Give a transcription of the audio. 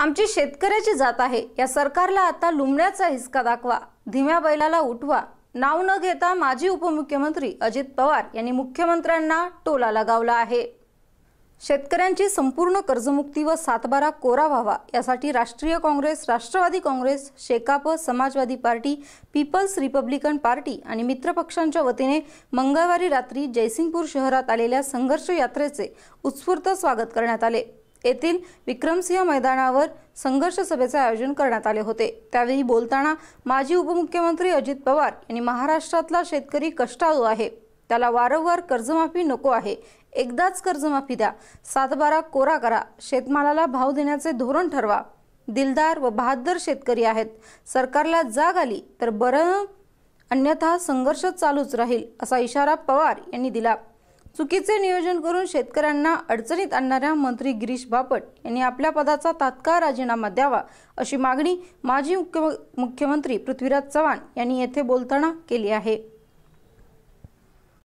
आमची शेतकऱ्याची जात आहे या सरकारला आता लुमण्याचा हिसका दाखवा धीम्या बैलाला उठवा नाव न घेता माजी उपमुख्यमंत्री अजित पवार यांनी मुख्यमंत्र्यांना टोला लगावला आहे शेतकऱ्यांची संपूर्ण कर्जमुक्ती व सातबारा कोरा व्हावा यासाठी राष्ट्रीय काँग्रेस राष्ट्रवादी काँग्रेस शेकाप समाजवादी पार्टी पीपल्स रिपब्लिकन पार्टी आणि मित्रपक्षांच्या वतीने मंगळवारी रात्री जयसिंगपूर शहरात आलेल्या संघर्ष यात्रेचे उत्स्फूर्त स्वागत करण्यात आले येथील विक्रमसिंह मैदानावर संघर्ष सभेचे आयोजन करण्यात आले होते त्यावेळी बोलताना माजी उपमुख्यमंत्री अजित पवार यांनी महाराष्ट्रातला शेतकरी कष्टाळू आहे त्याला वारंवार कर्जमाफी नको आहे एकदाच कर्जमाफी द्या सातबारा कोरा करा शेतमालाला भाव देण्याचे धोरण ठरवा दिलदार व बहादर शेतकरी आहेत सरकारला जाग आली तर बरं अन्यथा संघर्ष चालूच राहील असा इशारा पवार यांनी दिला चुकीचे नियोजन करून शेतकऱ्यांना अडचणीत आणणाऱ्या मंत्री गिरीश बापट यांनी आपल्या पदाचा तात्काळ राजीनामा द्यावा अशी मागणी माजी मुख्यमंत्री पृथ्वीराज चव्हाण यांनी येथे बोलताना केली आहे